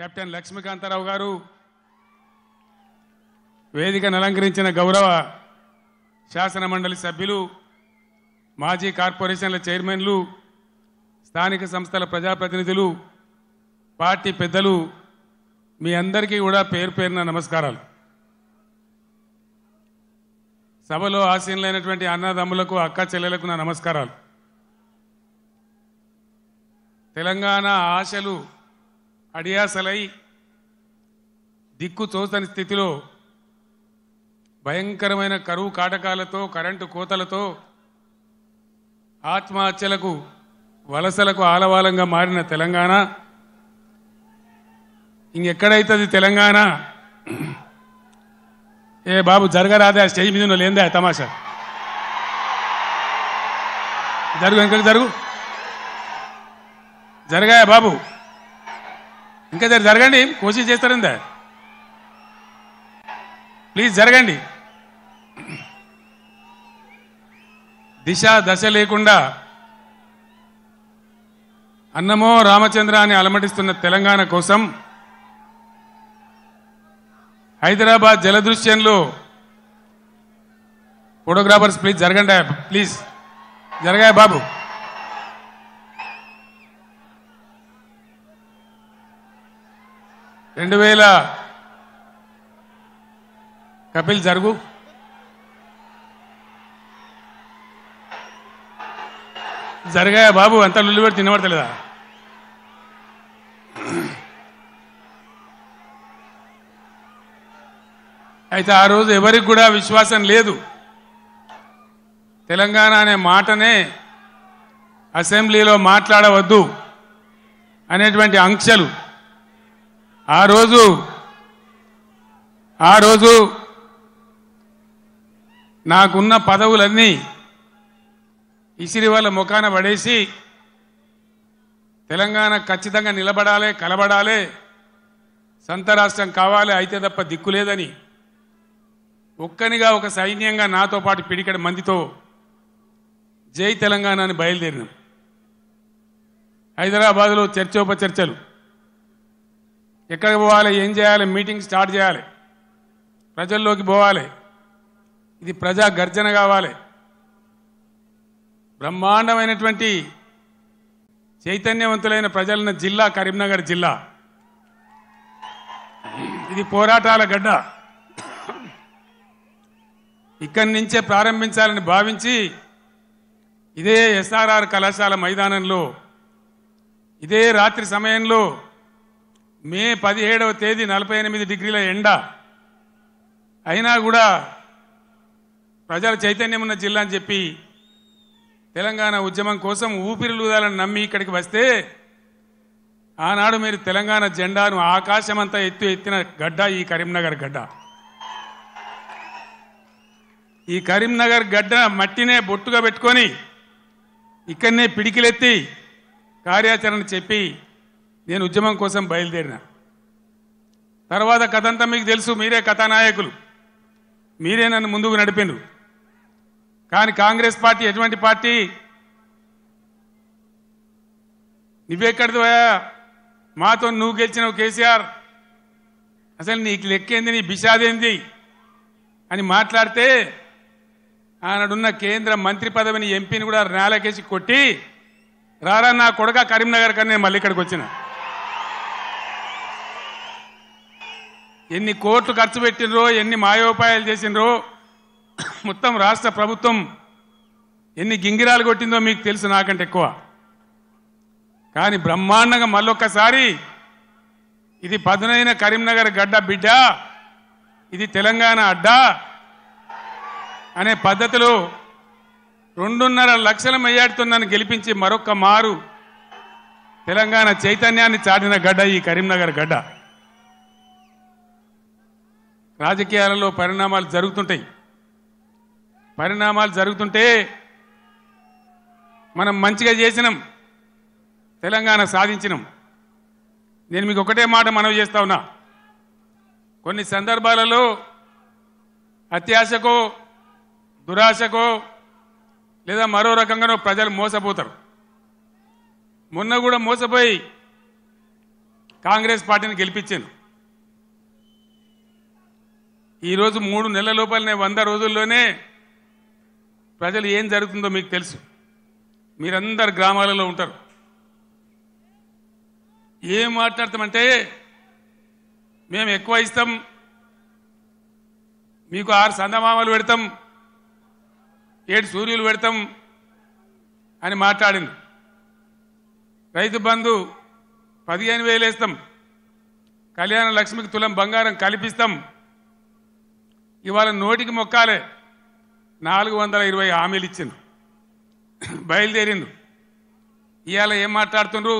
captain Lakshmikantha Rao గారు వేదికను అలంకరించిన గౌరవ శాసనమండలి సభ్యులు మాజీ కార్పొరేషన్ల చైర్మన్లు స్థానిక సంస్థల ప్రజాప్రతినిధులు పార్టీ పెద్దలు మీ అందరికీ కూడా పేరు పేరున నమస్కారాలు సభలో ఆసీనులైనటువంటి అన్నదమ్ములకు అక్క చెల్లెలకు నా నమస్కారాలు తెలంగాణ ఆశలు అడియాసలై దిక్కు చూసని స్థితిలో భయంకరమైన కరువు కాటకాలతో కరెంటు కోతలతో ఆత్మహత్యలకు వలసలకు ఆలవాలంగా మారిన తెలంగాణ ఇంకెక్కడైతుంది తెలంగాణ ఏ బాబు జరగరాదే ఆ స్టేజ్ మీద లేదే తమాషా జరుగు వెంకట జరుగు జరగాయా బాబు ఇంకా జరగండి కోసీ చేస్తారందా ప్లీజ్ జరగండి దిశ దశ లేకుండా అన్నమో రామచంద్ర అని అలమటిస్తున్న తెలంగాణ కోసం హైదరాబాద్ జలదృశ్యంలో ఫోటోగ్రాఫర్స్ ప్లీజ్ జరగండి ప్లీజ్ జరగాయ బాబు రెండు వేల కపిల్ జరుగు జరిగాయా బాబు అంత లుల్లి పెడితే తినబడతలేదా అయితే ఆ రోజు ఎవరికి కూడా విశ్వాసం లేదు తెలంగాణ అనే మాటనే అసెంబ్లీలో మాట్లాడవద్దు అనేటువంటి అంక్షలు ఆ రోజు ఆ రోజు నాకున్న పదవులన్నీ ఇసిరి వాళ్ళ ముఖాన పడేసి తెలంగాణ ఖచ్చితంగా నిలబడాలి కలబడాలి సంత రాష్ట్రం కావాలి అయితే తప్ప దిక్కులేదని ఒక్కనిగా ఒక సైన్యంగా నాతో పాటు పిడికడ మందితో జై తెలంగాణ అని బయలుదేరినాం హైదరాబాద్లో చర్చోపచర్చలు ఎక్కడికి పోవాలి ఏం చేయాలి మీటింగ్ స్టార్ట్ చేయాలి ప్రజల్లోకి పోవాలి ఇది ప్రజా గర్జన కావాలి బ్రహ్మాండమైనటువంటి చైతన్యవంతులైన ప్రజలన్న జిల్లా కరీంనగర్ జిల్లా ఇది పోరాటాల గడ్డ ఇక్కడి నుంచే ప్రారంభించాలని భావించి ఇదే ఎస్ఆర్ఆర్ కళాశాల మైదానంలో ఇదే రాత్రి సమయంలో మే పదిహేడవ తేదీ నలభై ఎనిమిది డిగ్రీల ఎండ అయినా కూడా ప్రజల చైతన్యం ఉన్న జిల్లా అని చెప్పి తెలంగాణ ఉద్యమం కోసం ఊపిరిలూదాలని నమ్మి ఇక్కడికి వస్తే ఆనాడు మీరు తెలంగాణ జెండాను ఆకాశమంతా ఎత్తు ఎత్తిన గడ్డ ఈ కరీంనగర్ గడ్డ ఈ కరీంనగర్ గడ్డ మట్టినే బొట్టుగా పెట్టుకొని ఇక్కడనే పిడికిలెత్తి కార్యాచరణ చెప్పి నేను ఉద్యమం కోసం బయలుదేరిన తర్వాత కథ అంతా మీకు తెలుసు మీరే కథానాయకులు మీరే నన్ను ముందుకు నడిపిండ్రు కానీ కాంగ్రెస్ పార్టీ ఎటువంటి పార్టీ నువ్వెక్కడిదివా మాతో నువ్వు గెలిచినవు కేసీఆర్ అసలు నీకు లెక్కేంది నీ బిషాదేంది అని మాట్లాడితే ఆనాడున్న కేంద్ర మంత్రి పదవిని ఎంపీని కూడా నేలకేసి కొట్టి రారా నా కొడుక కరీంనగర్ కన్నా మళ్ళీ ఇక్కడికి వచ్చినా ఎన్ని కోట్లు ఖర్చు పెట్టినరో ఎన్ని మాయోపాయాలు చేసినరో మొత్తం రాష్ట్ర ప్రభుత్వం ఎన్ని గింగిరాలు కొట్టిందో మీకు తెలుసు నాకంటే ఎక్కువ కానీ బ్రహ్మాండంగా మళ్ళొక్కసారి ఇది పదునైన కరీంనగర్ గడ్డ బిడ్డ ఇది తెలంగాణ అడ్డా అనే పద్ధతిలో రెండున్నర లక్షల మెయ్యాడితో నన్ను గెలిపించి మరొక్క మారు తెలంగాణ చైతన్యాన్ని చాటిన గడ్డ ఈ కరీంనగర్ గడ్డ రాజకీయాలలో పరిణామాలు జరుగుతుంటాయి పరిణామాలు జరుగుతుంటే మనం మంచిగా చేసినాం తెలంగాణ సాధించినాం నేను మీకు ఒకటే మాట మనవి చేస్తా ఉన్నా కొన్ని సందర్భాలలో అత్యాశకో దురాశకో లేదా మరో రకంగానో ప్రజలు మోసపోతారు మొన్న కూడా మోసపోయి కాంగ్రెస్ పార్టీని గెలిపించాను ఈరోజు మూడు నెలల లోపలనే వంద రోజుల్లోనే ప్రజలు ఏం జరుగుతుందో మీకు తెలుసు మీరందరు గ్రామాలలో ఉంటారు ఏం మాట్లాడతామంటే మేము ఎక్కువ ఇస్తాం మీకు ఆరు సందమామలు పెడతాం ఏడు సూర్యులు పెడతాం అని మాట్లాడింది రైతు బంధు పదిహేను వేలు వేస్తాం కళ్యాణ లక్ష్మికి తులం బంగారం కల్పిస్తాం ఇవాళ నోటికి మొక్కాలే నాలుగు వందల ఇరవై హామీలు ఇచ్చిండ్రు బయలుదేరిండు ఇవాళ ఏం మాట్లాడుతుండ్రు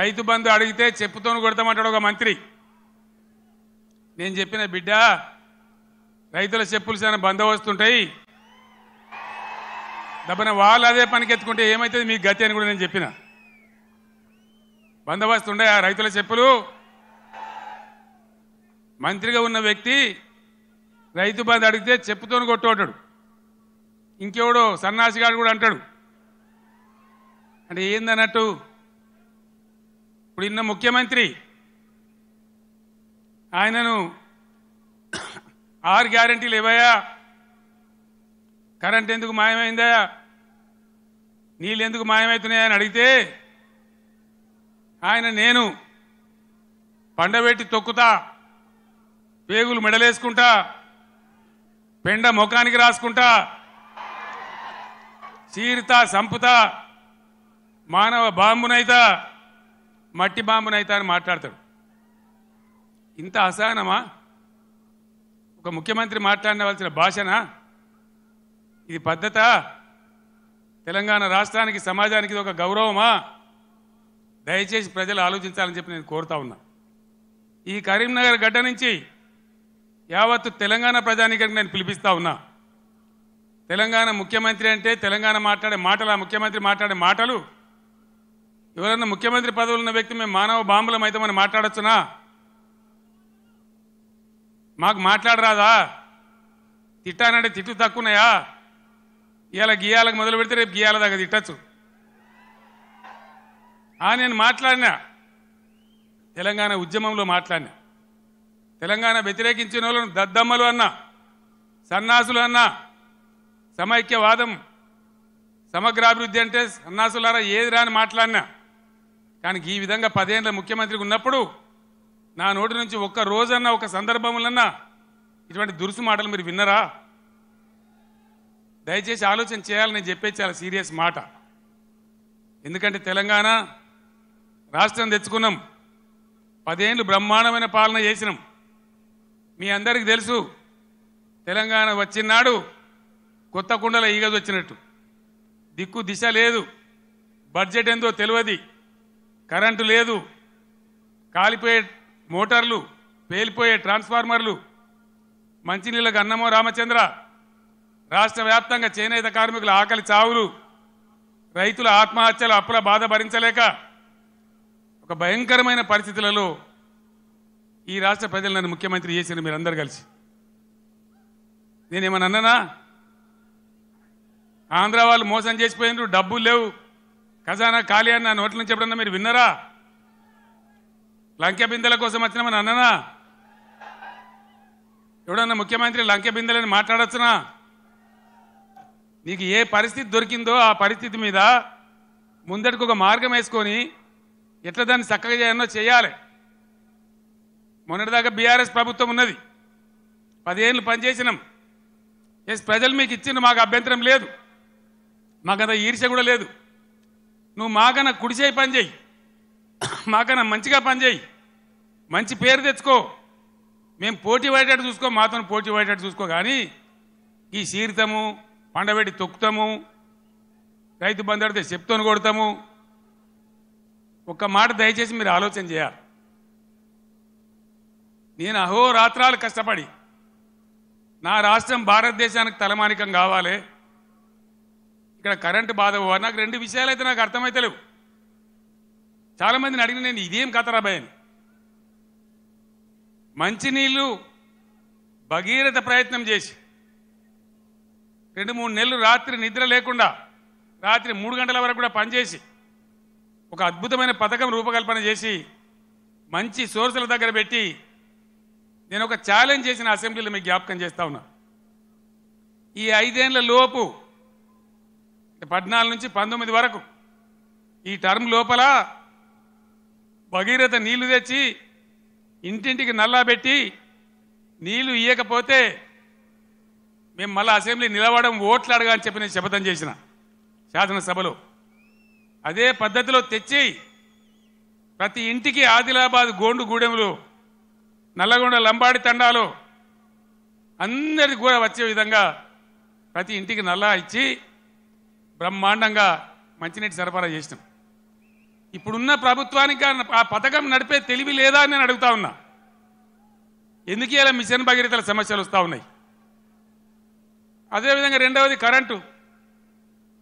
రైతు బంధు అడిగితే చెప్పుతోను కొడతామంటాడు ఒక మంత్రి నేను చెప్పిన బిడ్డ రైతుల చెప్పులు చాలా బందోబస్తు వస్తుంటాయి దబ్బన వాళ్ళు అదే పనికి ఎత్తుకుంటే ఏమవుతుంది మీ గతి అని కూడా నేను చెప్పిన బందోబస్తు ఉండే ఆ రైతుల చెప్పులు మంత్రిగా ఉన్న వ్యక్తి రైతు బంధు అడిగితే చెప్పుతోని కొట్టోటాడు ఇంకెవడో సన్నాసిగాడు కూడా అంటాడు అంటే ఏందన్నట్టు ఇప్పుడు ఇన్న ముఖ్యమంత్రి ఆయనను ఆరు గ్యారంటీలు ఇవ్వయా కరెంట్ ఎందుకు మాయమైందా నీళ్ళు ఎందుకు మాయమవుతున్నాయని అడిగితే ఆయన నేను పండబెట్టి తొక్కుతా పేగులు మెడలేసుకుంటా పెండ ముఖానికి రాసుకుంటా చీరుతా సంపుతా మానవ బాంబునైతా మట్టి బాంబునైతా అని మాట్లాడతాడు ఇంత అసహనమా ఒక ముఖ్యమంత్రి మాట్లాడవలసిన భాషనా ఇది పద్ధత తెలంగాణ రాష్ట్రానికి సమాజానికి ఇది ఒక గౌరవమా దయచేసి ప్రజలు ఆలోచించాలని చెప్పి నేను కోరుతా ఉన్నా ఈ కరీంనగర్ గడ్డ నుంచి యావత్తు తెలంగాణ ప్రజానీకానికి నేను పిలిపిస్తా ఉన్నా తెలంగాణ ముఖ్యమంత్రి అంటే తెలంగాణ మాట్లాడే మాటలు ఆ ముఖ్యమంత్రి మాట్లాడే మాటలు ఎవరన్నా ముఖ్యమంత్రి పదవులు ఉన్న వ్యక్తి మేము మానవ బాంబులం అయితే మనం మాట్లాడచ్చునా మాకు మాట్లాడరాదా తిట్టానంటే తిట్టు తక్కువన్నాయా ఇవాళ గీయాలకు మొదలు పెడితే రేపు గీయాల దాకా తిట్టచ్చు ఆ నేను మాట్లాడినా తెలంగాణ ఉద్యమంలో మాట్లాడినా తెలంగాణ వ్యతిరేకించిన వాళ్ళను దద్దమ్మలు అన్నా సన్నాసులు అన్నా సమైక్యవాదం సమగ్రాభివృద్ధి అంటే సన్నాసులారా ఏది రాని మాట్లాడినా కానీ ఈ విధంగా పదేళ్ళ ముఖ్యమంత్రికి ఉన్నప్పుడు నా నోటి నుంచి ఒక్క రోజన్నా ఒక సందర్భములన్నా ఇటువంటి దురుసు మాటలు మీరు విన్నరా దయచేసి ఆలోచన చేయాలని నేను చెప్పే చాలా సీరియస్ మాట ఎందుకంటే తెలంగాణ రాష్ట్రం తెచ్చుకున్నాం పదేళ్ళు బ్రహ్మాండమైన పాలన చేసినాం మీ అందరికి తెలుసు తెలంగాణ వచ్చినాడు కొత్త కుండల ఈగది వచ్చినట్టు దిక్కు దిశ లేదు బడ్జెట్ ఏందో తెలియదు కరెంటు లేదు కాలిపోయే మోటార్లు పేలిపోయే ట్రాన్స్ఫార్మర్లు మంచినీళ్ళకు అన్నమో రామచంద్ర రాష్ట్ర వ్యాప్తంగా చేనేత కార్మికుల ఆకలి చావులు రైతుల ఆత్మహత్యలు అప్పుల బాధ భరించలేక ఒక భయంకరమైన పరిస్థితులలో ఈ రాష్ట్ర ప్రజలు నన్ను ముఖ్యమంత్రి చేసిన అందరు కలిసి నేనేమన్నా అన్ననా ఆంధ్ర వాళ్ళు మోసం చేసిపోయినారు డబ్బులు లేవు ఖజానా ఖాళీ అని నా నోట్ల నుంచి ఎప్పుడన్నా మీరు విన్నారా లంకె బిందెల కోసం వచ్చినామని అన్ననా ఎవడన్నా ముఖ్యమంత్రి లంకె బిందెలని మాట్లాడచ్చునా నీకు ఏ పరిస్థితి దొరికిందో ఆ పరిస్థితి మీద ముందటికి ఒక మార్గం వేసుకొని ఎట్లా దాన్ని చక్కగా చేయాలో చేయాలి మొన్నటిదాకా బీఆర్ఎస్ ప్రభుత్వం ఉన్నది పదిహేనులు పనిచేసినాం ఎస్ ప్రజలు మీకు ఇచ్చిన మాకు అభ్యంతరం లేదు మాకంత ఈర్ష కూడా లేదు నువ్వు మాకన్నా కుడిచేయి పనిచేయి మాకన్నా మంచిగా పనిచేయి మంచి పేరు తెచ్చుకో మేము పోటీ పడేటట్టు చూసుకో మాతో పోటీ పడేటట్టు చూసుకో కానీ ఈ సీరితము పండబెట్టి తొక్కుతాము రైతు బంధు చెప్తోని కొడతాము ఒక్క మాట దయచేసి మీరు ఆలోచన చేయాలి నేను అహోరాత్రాలు కష్టపడి నా రాష్ట్రం భారతదేశానికి తలమానికం కావాలి ఇక్కడ కరెంటు బాధ పోవాలి నాకు రెండు విషయాలు అయితే నాకు అర్థమైతే లేవు చాలామందిని అడిగిన నేను ఇదేం కథరా భయని మంచినీళ్ళు భగీరథ ప్రయత్నం చేసి రెండు మూడు నెలలు రాత్రి నిద్ర లేకుండా రాత్రి మూడు గంటల వరకు కూడా పనిచేసి ఒక అద్భుతమైన పథకం రూపకల్పన చేసి మంచి సోర్సుల దగ్గర పెట్టి నేను ఒక ఛాలెంజ్ చేసిన అసెంబ్లీలో మీకు జ్ఞాపకం చేస్తా ఉన్నా ఈ ఐదేళ్ల లోపు పద్నాలుగు నుంచి పంతొమ్మిది వరకు ఈ టర్మ్ లోపల భగీరథ నీళ్లు తెచ్చి ఇంటింటికి పెట్టి నీళ్లు ఇయ్యకపోతే మేము మళ్ళీ అసెంబ్లీ నిలవడం ఓట్లు అడగా అని చెప్పి నేను శపథం చేసిన శాసనసభలో అదే పద్ధతిలో తెచ్చి ప్రతి ఇంటికి ఆదిలాబాద్ గోండు గూడెంలో నల్లగొండ లంబాడి తండాలు అందరికి కూడా వచ్చే విధంగా ప్రతి ఇంటికి నల్లా ఇచ్చి బ్రహ్మాండంగా మంచినీటి సరఫరా చేసినాం ఇప్పుడున్న ప్రభుత్వానికి ఆ పథకం నడిపే తెలివి లేదా అని నేను అడుగుతా ఉన్నా ఎందుకే ఇలా మిషన్ భగీరథల సమస్యలు వస్తూ ఉన్నాయి అదేవిధంగా రెండవది కరెంటు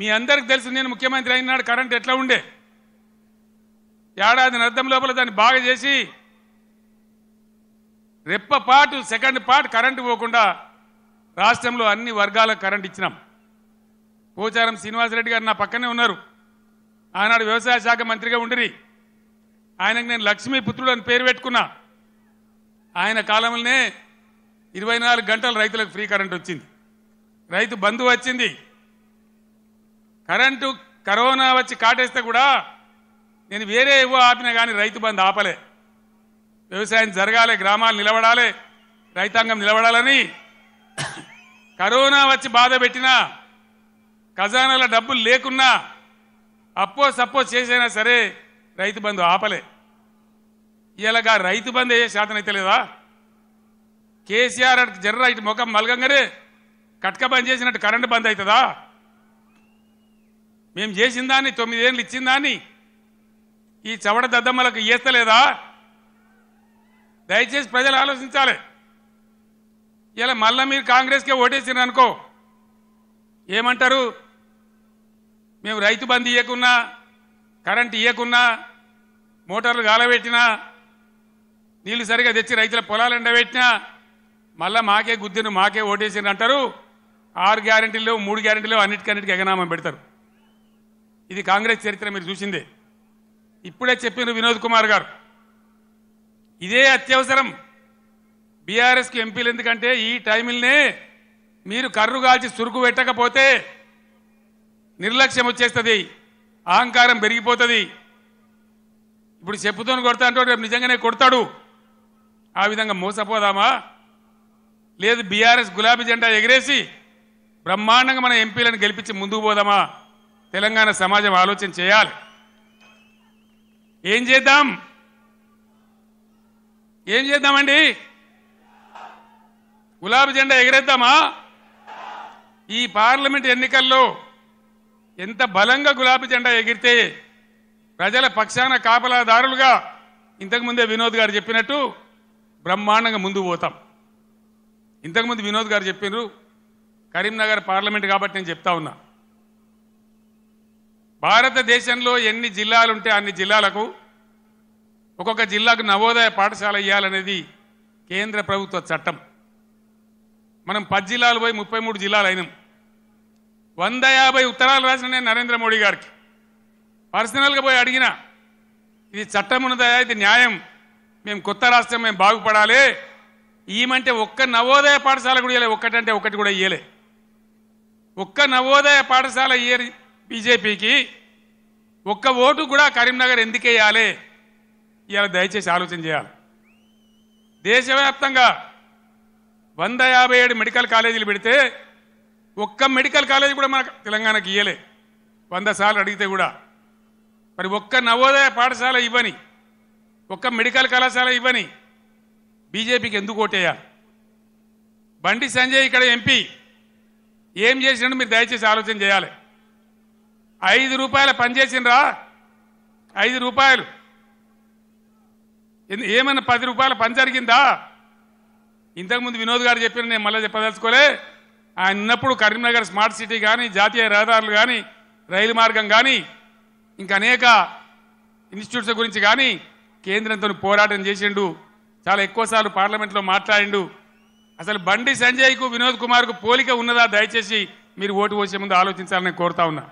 మీ అందరికి తెలుసు నేను ముఖ్యమంత్రి అయినాడు కరెంట్ ఎట్లా ఉండే ఏడాది నర్థం లోపల దాన్ని బాగా చేసి రెప్పపాటు సెకండ్ పార్ట్ కరెంటు పోకుండా రాష్ట్రంలో అన్ని వర్గాలకు కరెంట్ ఇచ్చినాం పోచారం శ్రీనివాసరెడ్డి గారు నా పక్కనే ఉన్నారు ఆనాడు వ్యవసాయ శాఖ మంత్రిగా ఉండిరి ఆయనకు నేను లక్ష్మీ పుత్రుడు అని పేరు పెట్టుకున్నా ఆయన కాలంలోనే ఇరవై నాలుగు గంటలు రైతులకు ఫ్రీ కరెంట్ వచ్చింది రైతు బంధు వచ్చింది కరెంటు కరోనా వచ్చి కాటేస్తే కూడా నేను వేరే ఇవ్వ ఆపినా కానీ రైతు బంధు ఆపలే వ్యవసాయం జరగాలి గ్రామాలు నిలబడాలి రైతాంగం నిలబడాలని కరోనా వచ్చి బాధ పెట్టినా ఖజానాల డబ్బులు లేకున్నా అప్పో సపో చేసైనా సరే రైతు బంధు ఆపలే ఇలాగా రైతు బంధు ఏ శాతం అయితే లేదా కేసీఆర్ జర్ర ఇటు ముఖం మలగంగానే కట్క బంద్ చేసినట్టు కరెంటు బంద్ అవుతుందా మేము చేసిందాన్ని తొమ్మిదేళ్ళు ఇచ్చిందాన్ని ఈ చవడ దద్దమ్మలకు ఇస్తలేదా దయచేసి ప్రజలు ఆలోచించాలి ఇలా మళ్ళీ మీరు కాంగ్రెస్కే ఓటేసిన అనుకో ఏమంటారు మేము రైతు బంద్ ఇవ్వకున్నా కరెంట్ ఇవ్వకున్నా మోటార్లు గాలబెట్టినా నీళ్ళు సరిగా తెచ్చి రైతుల పొలాలు ఎండబెట్టినా మళ్ళీ మాకే గుద్దిను మాకే ఓటేసిన అంటారు ఆరు గ్యారంటీలు మూడు గ్యారంటీలు అన్నిటికన్నిటికి ఎగనామం పెడతారు ఇది కాంగ్రెస్ చరిత్ర మీరు చూసిందే ఇప్పుడే చెప్పిన వినోద్ కుమార్ గారు ఇదే అత్యవసరం బీఆర్ఎస్కి ఎంపీలు ఎందుకంటే ఈ టైంలనే మీరు కర్రు కాల్చి సురుకు పెట్టకపోతే నిర్లక్ష్యం వచ్చేస్తుంది అహంకారం పెరిగిపోతుంది ఇప్పుడు చెప్పుతోని కొడతా అంటే రేపు నిజంగానే కొడతాడు ఆ విధంగా మోసపోదామా లేదు బీఆర్ఎస్ గులాబీ జెండా ఎగిరేసి బ్రహ్మాండంగా మన ఎంపీలను గెలిపించి ముందుకు పోదామా తెలంగాణ సమాజం ఆలోచన చేయాలి ఏం చేద్దాం ఏం చేద్దామండి గులాబీ జెండా ఎగరేద్దామా ఈ పార్లమెంట్ ఎన్నికల్లో ఎంత బలంగా గులాబీ జెండా ఎగిరితే ప్రజల పక్షాన కాపలాదారులుగా ఇంతకుముందే వినోద్ గారు చెప్పినట్టు బ్రహ్మాండంగా ముందు పోతాం ఇంతకుముందు వినోద్ గారు చెప్పినారు కరీంనగర్ పార్లమెంట్ కాబట్టి నేను చెప్తా ఉన్నా భారతదేశంలో ఎన్ని జిల్లాలుంటే అన్ని జిల్లాలకు ఒక్కొక్క జిల్లాకు నవోదయ పాఠశాల ఇవ్వాలనేది కేంద్ర ప్రభుత్వ చట్టం మనం పది జిల్లాలు పోయి ముప్పై మూడు జిల్లాలు అయినాం వంద యాభై ఉత్తరాలు రాసిన నేను నరేంద్ర మోడీ గారికి పర్సనల్గా పోయి అడిగిన ఇది చట్టం ఉన్నదా ఇది న్యాయం మేము కొత్త రాష్ట్రం మేము బాగుపడాలి ఈమంటే ఒక్క నవోదయ పాఠశాల కూడా ఇవ్వలే ఒక్కటంటే ఒకటి కూడా ఇయ్యలే ఒక్క నవోదయ పాఠశాల ఇయ్యరు బీజేపీకి ఒక్క ఓటు కూడా కరీంనగర్ ఎందుకు వేయాలి ఇవాళ దయచేసి ఆలోచన చేయాలి దేశవ్యాప్తంగా వంద యాభై ఏడు మెడికల్ కాలేజీలు పెడితే ఒక్క మెడికల్ కాలేజీ కూడా మనకు తెలంగాణకి ఇయ్యలే వంద సార్లు అడిగితే కూడా మరి ఒక్క నవోదయ పాఠశాల ఇవ్వని ఒక్క మెడికల్ కళాశాల ఇవ్వని బీజేపీకి ఎందుకు ఓటేయాలి బండి సంజయ్ ఇక్కడ ఎంపీ ఏం చేసినట్టు మీరు దయచేసి ఆలోచన చేయాలి ఐదు రూపాయల పనిచేసిండ్రా ఐదు రూపాయలు ఏమైనా పది రూపాయల పని జరిగిందా ఇంతకుముందు వినోద్ గారు చెప్పిన నేను మళ్ళీ చెప్పదలుచుకోలే ఆయన ఉన్నప్పుడు కరీంనగర్ స్మార్ట్ సిటీ కానీ జాతీయ రహదారులు కానీ రైలు మార్గం కానీ ఇంకా అనేక ఇన్స్టిట్యూట్స్ గురించి కానీ కేంద్రంతో పోరాటం చేసిండు చాలా ఎక్కువసార్లు పార్లమెంట్లో మాట్లాడిండు అసలు బండి సంజయ్కు వినోద్ కుమార్కు పోలిక ఉన్నదా దయచేసి మీరు ఓటు పోసే ముందు ఆలోచించాలని కోరుతా ఉన్నా